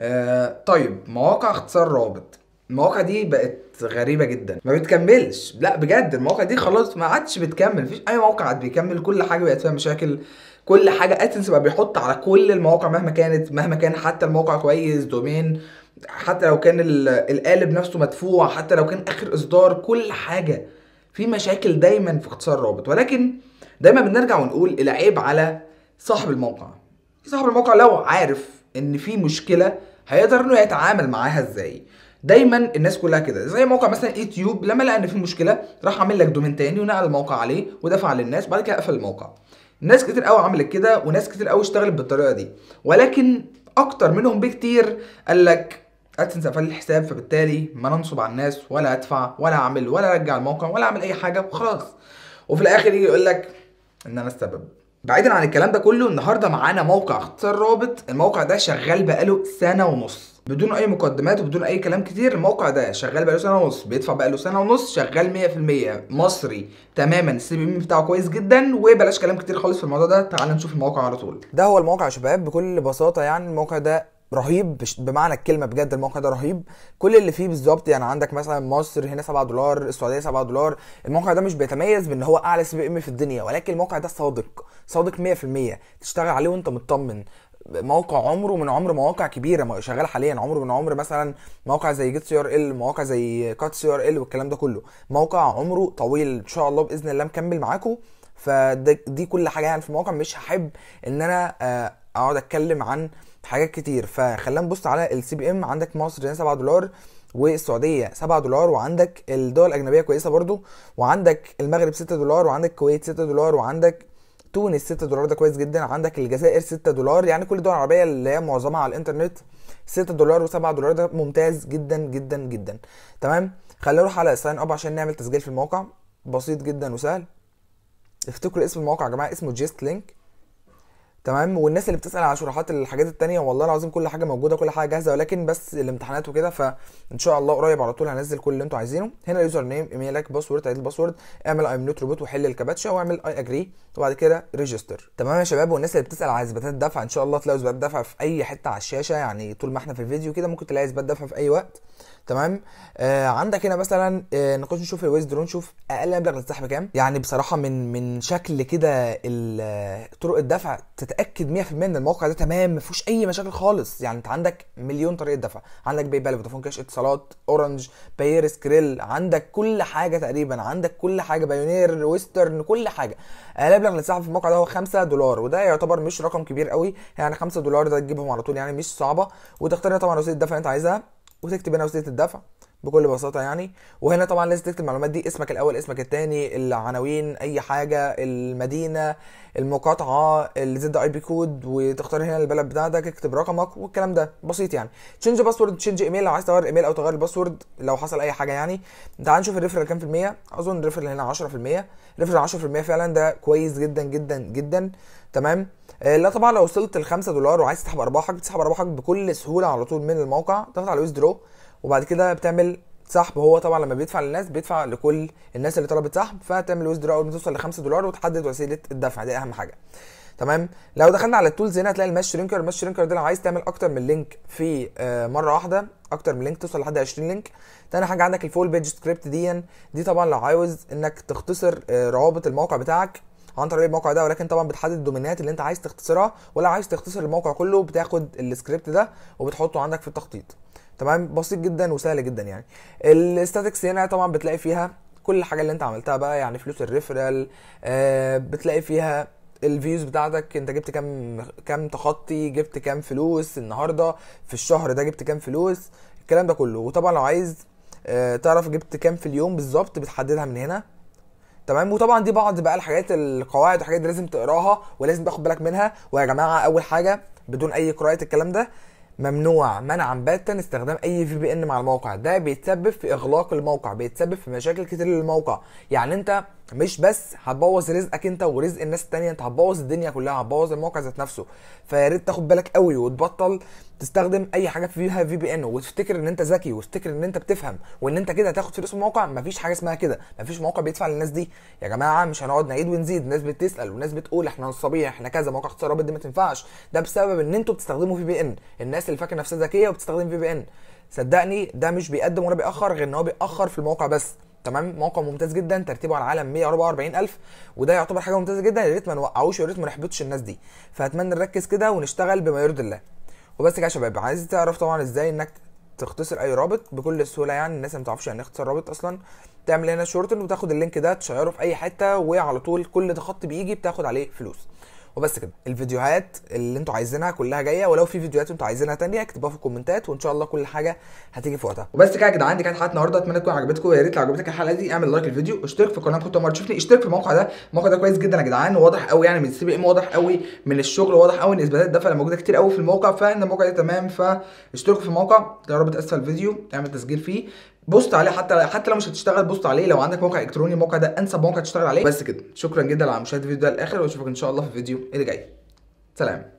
آه، طيب مواقع اختصار رابط المواقع دي بقت غريبه جدا ما بتكملش لا بجد المواقع دي خلاص ما عادش بتكمل مفيش اي موقع عاد بيكمل كل حاجه بقت فيها مشاكل كل حاجه ادسنس بقى بيحط على كل المواقع مهما كانت مهما كان حتى الموقع كويس دومين حتى لو كان القالب نفسه مدفوع حتى لو كان اخر اصدار كل حاجه في مشاكل دايما في اختصار رابط ولكن دايما بنرجع ونقول العيب على صاحب الموقع صاحب الموقع لو عارف ان في مشكله هيقدر انه يتعامل معاها ازاي دايما الناس كلها كده زي موقع مثلا يوتيوب لما لقى ان في مشكله راح عامل لك دومين تاني ونقل الموقع عليه ودفع للناس وبعد كده قفل الموقع ناس كتير قوي عملت كده وناس كتير قوي اشتغلت بالطريقه دي ولكن اكتر منهم بكتير قال لك ادسنس قفل الحساب فبالتالي ما ننصب على الناس ولا ادفع ولا اعمل ولا ارجع الموقع ولا اعمل اي حاجه وخلاص وفي الاخر يجي يقول لك ان انا السبب بعيدا عن الكلام ده كله النهارده معانا موقع اختصار رابط الموقع ده شغال بقاله سنه ونص بدون اي مقدمات وبدون اي كلام كتير الموقع ده شغال بقاله سنه ونص بيدفع بقاله سنه ونص شغال 100% مصري تماما السي بي بتاعه كويس جدا وبلاش كلام كتير خالص في الموضوع ده تعال نشوف الموقع على طول ده هو الموقع يا شباب بكل بساطه يعني الموقع ده رهيب بمعنى الكلمه بجد الموقع ده رهيب كل اللي فيه بالظبط يعني عندك مثلا مصر هنا 7 دولار السعوديه 7 دولار الموقع ده مش بيتميز بان هو اعلى سي بي ام في الدنيا ولكن الموقع ده صادق صادق 100% تشتغل عليه وانت مطمن موقع عمره من عمر مواقع كبيره شغال حاليا عمره من عمر مثلا موقع زي جيت سي ار ال مواقع زي كات سي ار ال والكلام ده كله موقع عمره طويل ان شاء الله باذن الله مكمل معاكم فدي كل حاجه يعني في الموقع مش هحب ان انا آه، اقعد اتكلم عن حاجات كتير فخلينا نبص على السي بي ام عندك مصر هنا 7 دولار والسعوديه 7 دولار وعندك الدول الاجنبيه كويسه برضو وعندك المغرب 6 دولار وعندك الكويت 6 دولار وعندك تونس 6 دولار ده كويس جدا عندك الجزائر 6 دولار يعني كل الدول العربيه اللي هي معظمها على الانترنت 6 دولار و7 دولار ده ممتاز جدا جدا جدا تمام خلينا نروح على ساين اب عشان نعمل تسجيل في الموقع بسيط جدا وسهل افتكروا اسم الموقع يا جماعه اسمه جيست لينك تمام والناس اللي بتسال على شروحات الحاجات التانية والله العظيم كل حاجه موجوده كل حاجه جاهزه ولكن بس الامتحانات وكده فان شاء الله قريب على طول هنزل كل اللي انتوا عايزينه هنا اليوزر نيم ايميلك باسورد عيد الباسورد اعمل ايم نوت روبوت وحل الكباتشا واعمل اي اجري وبعد كده ريجستر تمام يا شباب والناس اللي بتسال على اثباتات دفع ان شاء الله تلاقوا اثبات دفع في اي حته على الشاشه يعني طول ما احنا في الفيديو كده ممكن تلاقي اثبات دفع في اي وقت تمام آه عندك هنا مثلا آه نخش نشوف درون نشوف اقل مبلغ للسحب كام يعني بصراحه من من شكل كده آه، طرق الدفع متاكد 100% ان الموقع ده تمام ما فيهوش اي مشاكل خالص يعني انت عندك مليون طريقه دفع عندك باي بال فودافون كاش اتصالات اورنج بايرس كريل عندك كل حاجه تقريبا عندك كل حاجه بايونير ويسترن كل حاجه المبلغ آه، اللي اتسحب في الموقع ده هو 5 دولار وده يعتبر مش رقم كبير قوي يعني 5 دولار ده تجيبهم على طول يعني مش صعبه وتختار طبعا وسيله الدفع اللي انت عايزها وتكتب هنا وسيله الدفع بكل بساطه يعني وهنا طبعا لازم تكتب المعلومات دي اسمك الاول اسمك الثاني العناوين اي حاجه المدينه المقاطعه الزد اي بي كود وتختار هنا البلد بتاعتك اكتب رقمك والكلام ده بسيط يعني تشينج باسورد تشينج ايميل لو عايز تغير الايميل او تغير الباسورد لو حصل اي حاجه يعني تعال نشوف الريفرال كام في الميه اظن الريفرال هنا 10% ريفرال 10% فعلا ده كويس جدا جدا جدا تمام آه، لا طبعا لو وصلت ل 5 دولار وعايز تسحب ارباحك بتسحب ارباحك بكل سهوله على طول من الموقع تضغط على ويز درو وبعد كده بتعمل سحب هو طبعا لما بيدفع للناس بيدفع لكل الناس اللي طلبت سحب فتعمل ويز دراو توصل ل 5 دولار وتحدد وسيله الدفع دي اهم حاجه تمام لو دخلنا على التولز هنا هتلاقي الماش لينكر الماش لينكر ده لو عايز تعمل اكتر من لينك في آه، مره واحده اكتر من لينك توصل لحد 20 لينك تاني حاجه عندك الفول بيج سكريبت دي دي طبعا لو عاوز انك تختصر آه، روابط الموقع بتاعك عن طريق الموقع ده ولكن طبعا بتحدد الدومينات اللي انت عايز تختصرها ولا عايز تختصر الموقع كله بتاخد السكريبت ده وبتحطه عندك في التخطيط تمام بسيط جدا وسهل جدا يعني الاستاتكس هنا طبعا بتلاقي فيها كل الحاجه اللي انت عملتها بقى يعني فلوس الريفرال آه بتلاقي فيها الفيوز بتاعتك انت جبت كام كام تخطي جبت كام فلوس النهارده في الشهر ده جبت كام فلوس الكلام ده كله وطبعا لو عايز آه، تعرف جبت كام في اليوم بالظبط بتحددها من هنا تمام وطبعا دي بعض بقى الحاجات القواعد والحاجات دي لازم تقراها ولازم تاخد بالك منها ويا جماعه اول حاجه بدون اي قراءه الكلام ده ممنوع منعا باتا استخدام اي في بي ان مع الموقع ده بيتسبب في اغلاق الموقع بيتسبب في مشاكل كتير للموقع يعني انت مش بس هتبوظ رزقك انت ورزق الناس التانية انت هتبوظ الدنيا كلها هتبوظ الموقع ذات نفسه فيا ريت تاخد بالك قوي وتبطل تستخدم اي حاجه فيها في بي ان وتفتكر ان انت ذكي وتفتكر ان انت بتفهم وان انت كده هتاخد فلوس من الموقع مفيش حاجه اسمها كده مفيش موقع بيدفع للناس دي يا جماعه مش هنقعد نعيد ونزيد ناس بتسال وناس بتقول احنا نصابين احنا كذا موقع اختصارات دي ما تنفعش ده بسبب ان انتوا بتستخدموا في بي ان الناس اللي فاكره نفسها ذكيه وبتستخدم في بي ان صدقني ده مش بيقدم ولا بيأخر غير ان هو بيأخر في الموقع بس تمام موقع ممتاز جدا ترتيبه على العالم 144000 وده يعتبر حاجه ممتازه جدا يا ريت ما نوقعوش يا ريت ما نحبطش الناس دي فاتمنى نركز كده ونشتغل بما يرضي الله وبس كده يا شباب عايز تعرف طبعا ازاي انك تختصر اي رابط بكل سهوله يعني الناس ما تعرفش يعني إيه اختصار رابط اصلا تعمل هنا شورتن وتاخد اللينك ده تشيره في اي حته وعلى طول كل تخط بيجي بتاخد عليه فلوس وبس كده الفيديوهات اللي انتوا عايزينها كلها جايه ولو في فيديوهات انتوا عايزينها تانية اكتبوها في الكومنتات وان شاء الله كل حاجه هتيجي في وقتها وبس كده يا جدعان دي كانت حلقه النهارده اتمنى تكون عجبتكم يا ريت لو عجبتك الحلقه دي اعمل لايك للفيديو اشترك في القناه كنت مره تشوفني اشترك في الموقع ده الموقع ده كويس جدا يا جدعان واضح قوي يعني من السي بي ام واضح قوي من الشغل واضح قوي ان اثباتات الدفع اللي موجوده كتير قوي في الموقع فان الموقع ده تمام فاشتركوا في الموقع ده رابط اسفل الفيديو اعمل تسجيل فيه بوست عليه حتى حتى لو مش هتشتغل بوست عليه لو عندك موقع الكتروني الموقع ده انسب موقع تشتغل عليه بس كده شكرا جدا على مشاهده الفيديو ده للاخر واشوفك ان شاء الله في فيديو الجاي سلام